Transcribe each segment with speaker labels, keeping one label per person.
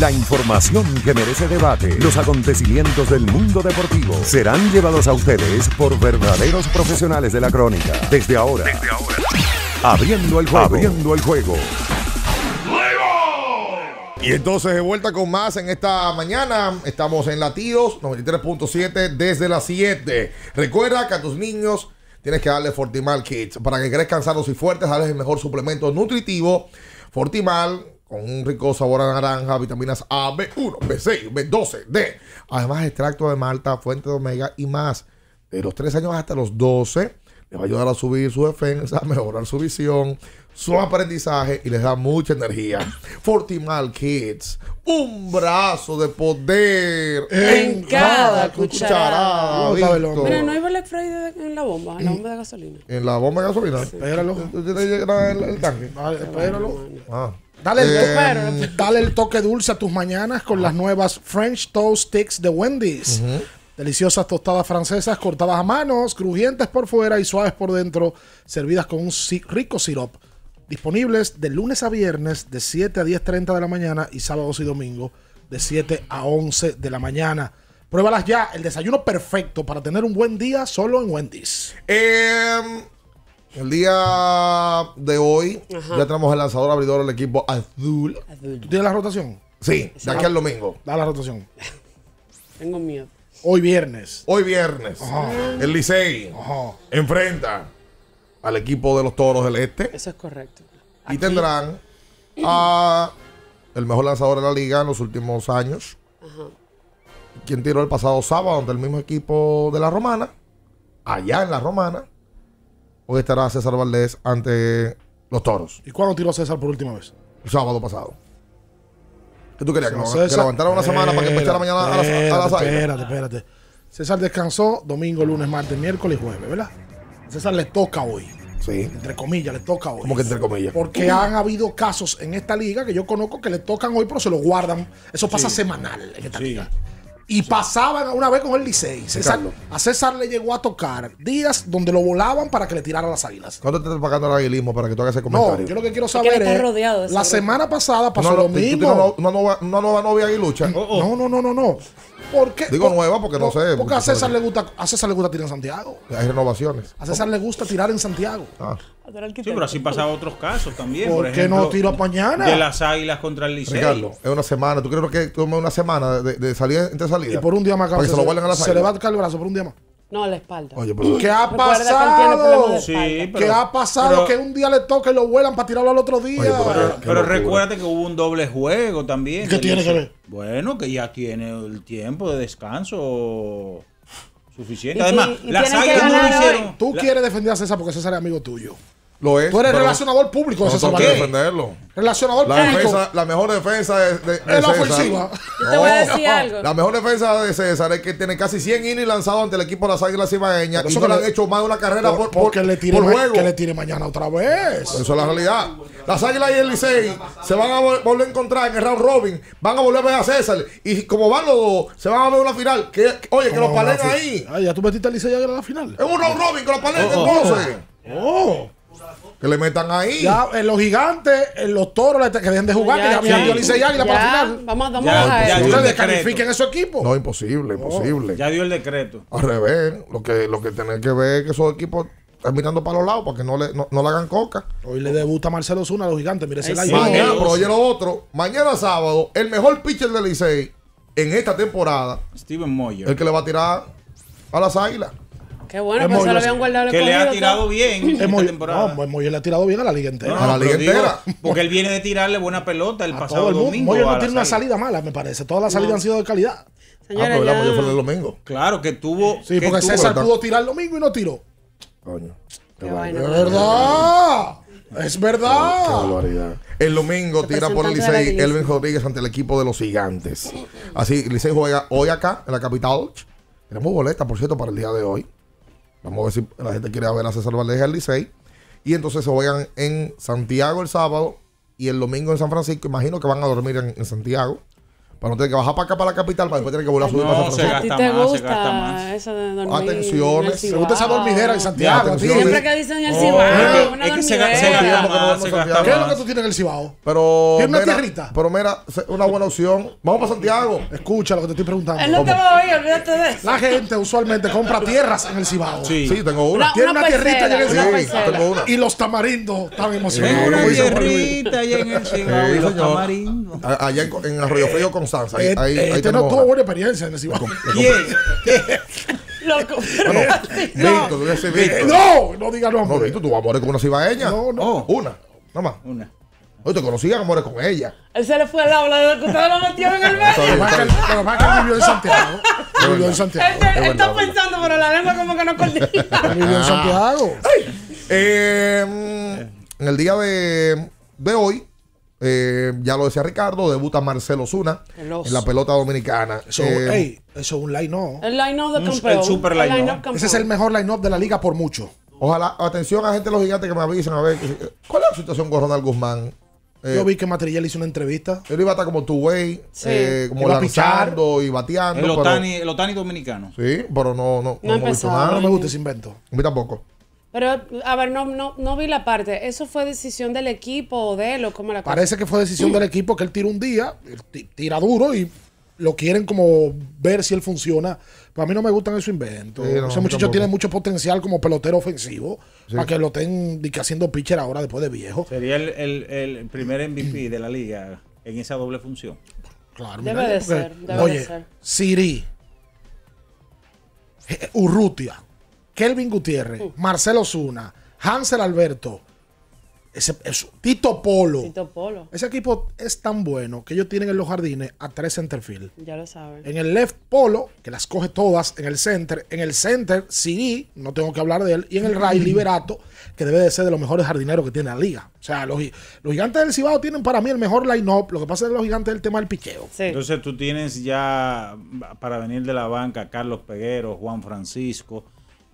Speaker 1: La información que merece debate, los acontecimientos del mundo deportivo serán llevados a ustedes por verdaderos profesionales de la crónica. Desde ahora, abriendo el juego. Abriendo el juego. Y entonces de vuelta con más en esta mañana. Estamos en Latidos 93.7 desde las 7. Recuerda que a tus niños tienes que darle Fortimal Kids para que crezcan sanos y fuertes. darles el mejor suplemento nutritivo. Fortimal con un rico sabor a naranja, vitaminas A, B1, B6, B12, D. Además, extracto de malta, fuente de omega y más. De los 3 años hasta los 12, les va a ayudar a subir su defensa, mejorar su visión, su aprendizaje y les da mucha energía. Fortimal Kids, un brazo de poder en, cada cucharada. cucharada Mira, no
Speaker 2: hay Black Friday en la bomba, en la bomba de gasolina.
Speaker 1: ¿En la bomba de gasolina? Sí. Espéralo. ¿Tú tienes que el, el tanque? espéralo. Ah.
Speaker 3: Eh, dale el, toque, dulce a tus mañanas con las nuevas French Toast Sticks de Wendy's. Deliciosas tostadas francesas cortadas a manos, crujientes por fuera y suaves por dentro, servidas con un rico sirope. Disponibles de lunes a viernes de 7 a 10.30 de la mañana y sábados y domingos de 7 a 11 de la mañana. Pruébalas ya, el desayuno perfecto para tener un buen día solo en Wendy's.
Speaker 1: Em, el día de hoy ya tenemos el lanzador abridor del equipo azul. ¿Tú tienes la rotación? Sí, de aquí al domingo. Da la rotación.
Speaker 2: Tengo miedo.
Speaker 3: Hoy viernes. Hoy viernes. El Licey
Speaker 1: enfrenta al equipo de los Toros del Este. Eso es correcto. Y tendrán
Speaker 3: a
Speaker 1: el mejor lanzador de la liga en los últimos años. Quien tiró el pasado sábado ante el mismo equipo de la Romana. Allá en la Romana. Hoy estará César Valdés ante los toros. ¿Y cuándo tiró César por última vez? El sábado pasado. ¿Qué tú querías? César, que, lo, una semana para que empezara mañana a las la Espérate,
Speaker 3: espérate. César descansó domingo, lunes, martes, miércoles y jueves, ¿verdad? César le toca hoy. Sí. Entre comillas, le toca hoy. ¿Cómo que entre comillas? Porque han habido casos en esta liga que yo conozco que le tocan hoy, pero se lo guardan. Eso pasa semanal en esta liga. Y pasaban una vez con el Licey. a César le llegó a tocar días donde lo volaban para que le tiraran las águilas.
Speaker 1: ¿Cuánto te estás pagando el aguilismo para que tú hagas ese comentario? No, yo lo
Speaker 3: que quiero saber es. Rodeado la semana pasada pasó lo mismo.
Speaker 1: No, no, una nueva novia aguilucha. No, oh, oh. no, no, no, no.
Speaker 3: ¿Por qué? Digo nueva porque no, sé. Porque a César, le gusta, a César le gusta tirar en Santiago.
Speaker 1: Hay renovaciones.
Speaker 3: A César le gusta tirar en
Speaker 1: Santiago.
Speaker 2: Ah. Sí, pero así pasaba otros casos también. ¿Por, qué no tira mañana? De las águilas contra el liceo.
Speaker 1: es una semana. ¿Tú crees que toma una semana de, de salida entre salidas? Y por un día más, cabrón.
Speaker 3: se, lo a le va a tocar el brazo por un día más.
Speaker 2: No, la espalda. ¿qué ha pasado? ¿Qué ha pasado? que
Speaker 3: un día le toca y lo vuelan para tirarlo al otro día. pero,
Speaker 2: recuérdate que hubo un doble juego también. ¿Qué tiene que ver? Bueno, que ya tiene el tiempo de descanso suficiente. Además, las águilas no lo hicieron. Tú quieres
Speaker 3: defender a César porque
Speaker 1: César es amigo tuyo. Lo es. Tú eres relacionador público de César Relacionador la público. la mejor defensa de, de, es la ofensiva. te voy a decir algo. La mejor defensa de César es que tiene casi 100 innings lanzados ante el equipo de las Águilas y eso que le han hecho más de una carrera por, por, porque le tire, juego. Que le tire mañana otra vez. Eso es la realidad. Las Águilas y el Licey se van a volver a encontrar en el round robin. Van a volver a ver a César. Y como van los dos, se van a ver una final. Que, oye, que los palen ahí. Ah, ya tú metiste al Licey a la final. Es un round robin que los palen oh, oh, entonces. Oh. oh. Que le metan ahí.
Speaker 3: en los gigantes, en los toros, que dejen de jugar,
Speaker 1: que ya dio Águila para
Speaker 2: Vamos, vamos a ya, Ustedes descalifiquen
Speaker 1: esos equipos. No, imposible, imposible. ya dio el decreto. Al revés, lo que, lo que tener que ver es que esos equipos están mirando para los lados para que no le, no, hagan coca. Hoy le debuta Marcelo Zuna a los gigantes, mire ese Mañana, pero oye lo otro. Mañana sábado, el mejor pitcher de Licey en esta temporada. Steven Moyer. El que le va a tirar a las águilas.
Speaker 2: Qué bueno, que se lo habían guardado. Que le ha tirado bien. Es muy, temporada.
Speaker 1: Pues, le ha tirado bien a la liga entera. a la liga entera.
Speaker 2: porque él viene de tirarle buena pelota el pasado el domingo. no tiene
Speaker 3: una salida mala, me parece. Todas las salidas han sido de calidad. ah, pero pues, ah,
Speaker 2: pues, ya... fue el
Speaker 1: domingo. Claro, que tuvo. Sí, porque César pudo
Speaker 3: tirar el domingo y no tiró.
Speaker 1: Coño. Es verdad. Es verdad. el domingo tira por el Licey Elvin Rodríguez ante el equipo de los gigantes. Así, Licey juega hoy acá, en la capital. muy boleta, por cierto, para el día de hoy. Vamos a ver si la gente quiere ver a César Valdés el Licey. Y entonces se vayan en Santiago el sábado y el domingo en San Francisco. Imagino que van a dormir en Santiago. Para no tener que bajar para acá, para la capital, para después tener que volar a subir no, para San Francisco. ¿A ti te gusta eso de dormir Atenciones. ¿Te gusta esa dormidera en Santiago? Siempre que
Speaker 2: dicen el oh, Cibao, una que se, ¿Qué
Speaker 3: es lo que tú tienes en el Cibao?
Speaker 1: Pero, ¿Tienes una tierrita? Pero mira, una buena opción. Vamos para Santiago. Escucha lo que te estoy preguntando. Es lo que voy
Speaker 2: a oír, olvídate de eso. La gente
Speaker 1: usualmente compra tierras en el Cibao. Sí, sí tengo una. Tiene una tierrita en el
Speaker 3: Cibao. Y los tamarindos están emocionados. Una tierrita allá en el Cibao y los
Speaker 1: tamarindos. Allá en Arroyo Frío con Ahí, no en eh, no. No, no. No, tú con una No, no. Una, nada Una. te conocía amores con ella.
Speaker 2: Él se le fue al de lo metieron en el medio. más que
Speaker 1: en Santiago.
Speaker 2: pensando, pero la lengua como que no en
Speaker 1: eh, mm, en el día de, de hoy, eh, ya lo decía Ricardo, debuta Marcelo Zuna en la pelota dominicana. Eh,
Speaker 3: eso, es un line-up.
Speaker 2: El line-up de mm, campeón. El super line-up. Ese es el
Speaker 1: mejor line-up de la liga por mucho. Ojalá, atención a gente de los gigantes que me avisen a ver eh, cuál es la situación con Ronald Guzmán. Yo vi que Matrillel hizo una entrevista. Él iba a estar como tu way, como lanzando y bateando. El Otani,
Speaker 2: el Otani dominicano.
Speaker 1: Sí, pero no, no, no, me No me gusta ese invento. A mí tampoco.
Speaker 2: Pero, a ver, no, no, no vi la parte. ¿Eso fue decisión del equipo o de él o la Parece que fue decisión del
Speaker 3: equipo que él tira un día, tira duro y lo quieren como ver si él funciona. Para pues mí no me gustan esos inventos. Ese muchacho tiene mucho potencial como pelotero ofensivo para que lo estén haciendo pitcher ahora después de viejo. Sería
Speaker 2: el, primer MVP de la liga en esa doble función. Claro, debe de ser, oye, de
Speaker 3: Siri, eh, Urrutia, Kelvin Gutiérrez, Marcelo Zuna, Hansel Alberto, Tito Polo. Tito Polo. Ese equipo es tan bueno que ellos tienen en los jardines a tres centerfield.
Speaker 2: Ya lo saben. En
Speaker 3: el left Polo, que las coge todas, en el center, en el center Sidney, no tengo que hablar de él, y en el right Liberato, que debe de ser de los mejores jardineros que tiene la liga. O sea, los, gigantes del Cibao tienen para mí el mejor line-up. Lo que pasa es que los gigantes del tema del picheo.
Speaker 2: Entonces tú tienes ya para venir de la banca Carlos Peguero, Juan Francisco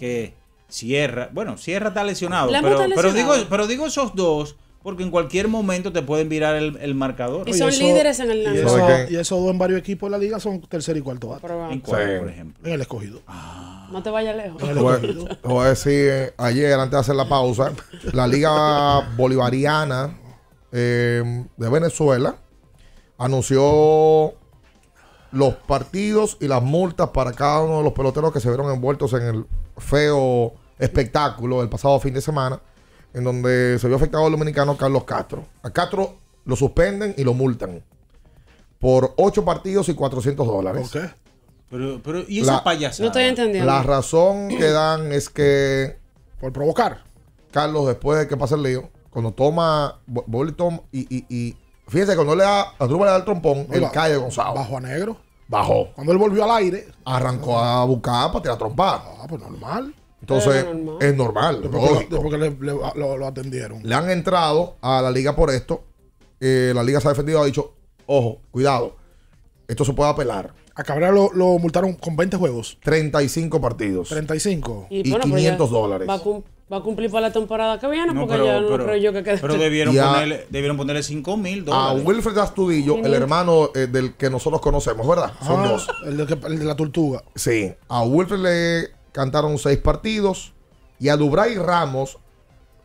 Speaker 2: que cierra bueno, Sierra está lesionado, pero, digo, pero digo esos dos. Porque en cualquier momento te pueden virar el, marcador. Y son líderes en el
Speaker 3: Y, esos dos en varios equipos de la liga son tercer y cuarto En
Speaker 2: por ejemplo. En el escogido. Ah. No te vayas lejos.
Speaker 1: Voy decir, ayer, antes de hacer la pausa, la liga bolivariana eh, de Venezuela anunció los partidos y las multas para cada uno de los peloteros que se vieron envueltos en el feo espectáculo el pasado fin de semana, en donde se vio afectado el dominicano Carlos Castro. A Castro lo suspenden y lo multan por 8 partidos y 400 dólares. ¿Por qué?
Speaker 2: Pero, pero, ¿y esa la, No estoy entendiendo. La
Speaker 1: razón que dan es que... Por provocar. Carlos, después de que pasa el lío, cuando toma... y, y, fíjense, cuando le da, a Drupal le el trompón, él cae Gonzalo. ¿Bajo a negro? bajó. Cuando él volvió al aire, arrancó a buscar para tirar trompa. Ah, pues normal. Entonces, es normal. Después
Speaker 3: le, lo, atendieron.
Speaker 1: Le han entrado a la liga por esto. Eh, la liga se ha defendido, ha dicho, ojo, cuidado esto se puede apelar. A Cabrera lo, multaron con 20 juegos. 35 partidos. 35. Y, 500 pues dólares. Va
Speaker 2: a, cumplir para la temporada que viene porque ya no creo yo que quede. Pero debieron, ponerle, 5 mil dólares. A Wilfred
Speaker 1: Astudillo, el hermano eh, del que nosotros conocemos, ¿verdad? Son ah, dos. El de, el de, la tortuga. Sí. A Wilfred le cantaron 6 partidos. Y a Dubray Ramos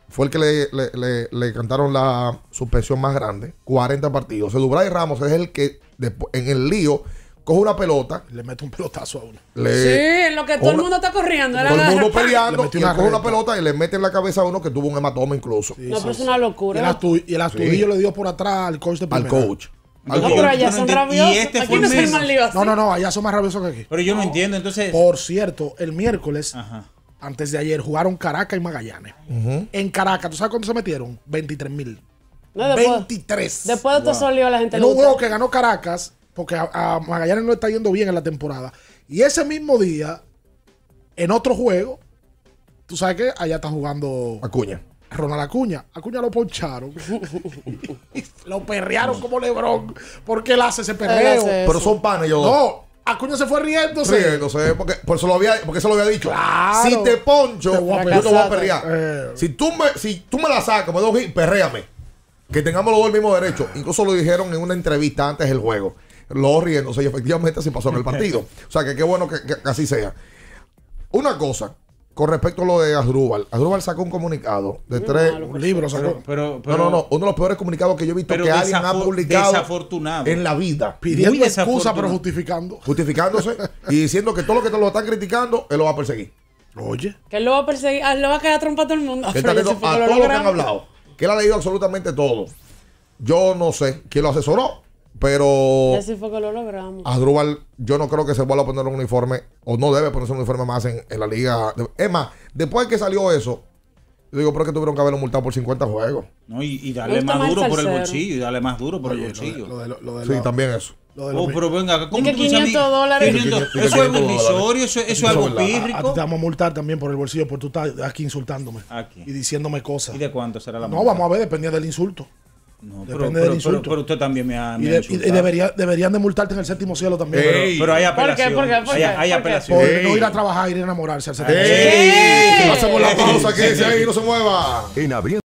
Speaker 1: fue el que le, le, le, le, cantaron la suspensión más grande, 40 partidos. O sea, y Ramos es el que en el lío coge una pelota. Le mete un pelotazo a uno. sí, en
Speaker 2: lo que todo el mundo está corriendo. Todo el mundo peleando. y una coge
Speaker 1: una pelota y le mete en la cabeza a uno que tuvo un hematoma incluso. no, pero es una locura. Y el, astudillo le dio por atrás al coach de Al coach.
Speaker 2: No, pero allá son rabiosos. Y este aquí no, no,
Speaker 3: no, no, allá son más rabiosos que aquí. Pero yo no, entiendo, entonces. Por cierto, el miércoles Ajá antes de ayer, jugaron Caracas y Magallanes. En Caracas, ¿tú sabes cuánto se metieron? 23 mil. 23. Después de wow. salió la gente. En un que ganó Caracas, porque a, Magallanes no está yendo bien en la temporada. Y ese mismo día, en otro juego, tú sabes qué? allá está jugando Acuña. Ronald Acuña. Acuña lo poncharon. lo perrearon como Lebron. Porque él hace ese perreo. Pero son
Speaker 1: panes, yo. No,
Speaker 3: Acuña ah, se fue riéndose. Riéndose,
Speaker 1: porque, por eso lo había, porque eso lo había dicho. Si te poncho, yo te voy a perrear. Eh. Si, tú me, si tú me la sacas, me doy perréame. Que tengamos los dos el mismo derecho. Incluso lo dijeron en una entrevista antes del juego. Lo riéndose y efectivamente se pasó en el partido. o sea que qué bueno que así sea. Una cosa, con respecto a lo de Asdrúbal. Asdrúbal sacó un comunicado de tres libros. Sacó. Pero, no, no, no. Uno de los peores comunicados que yo he visto que alguien ha publicado
Speaker 2: en la vida. Pidiendo excusa, pero
Speaker 1: justificando. Justificándose y diciendo que todo lo que te lo están criticando, él lo va a perseguir. Oye.
Speaker 2: Que él lo va a perseguir, él lo va a quedar trompa todo el mundo. Que a todos los que han hablado.
Speaker 1: Que él ha leído absolutamente todo. Yo no sé quién lo asesoró, pero. Así
Speaker 2: fue que lo logramos.
Speaker 1: Adrúbal, yo no creo que se vuelva a poner un uniforme, o no debe ponerse un uniforme más en, la liga. Es más, después que salió eso, yo digo, pero es que tuvieron que haberlo multado por 50 juegos. No, y, y darle más, duro por el bolsillo,
Speaker 2: y darle más duro por el bolsillo. sí, también eso. Oh, pero venga, ¿cómo 500 dólares. eso es un eso, eso, es algo pírrico.
Speaker 3: te vamos a multar también por el bolsillo, porque tú estás aquí insultándome.
Speaker 2: Aquí. Y diciéndome cosas. ¿Y de cuánto será la multa? No, vamos
Speaker 3: a ver, dependía del insulto.
Speaker 2: No, Depende pero, del pero, insulto. pero, pero usted también me ha. me Y, de- y- y debería-
Speaker 3: deberían de multarte en el séptimo cielo también. Pero- Ey. pero hay apelación. ¿Por qué? ¿Por qué? ¿Por Hay, qué? hay apelación. Por no ir a trabajar, ir a enamorarse al séptimo cielo. Ey. Hacemos la pausa, que ahí, no se mueva.
Speaker 2: En abril.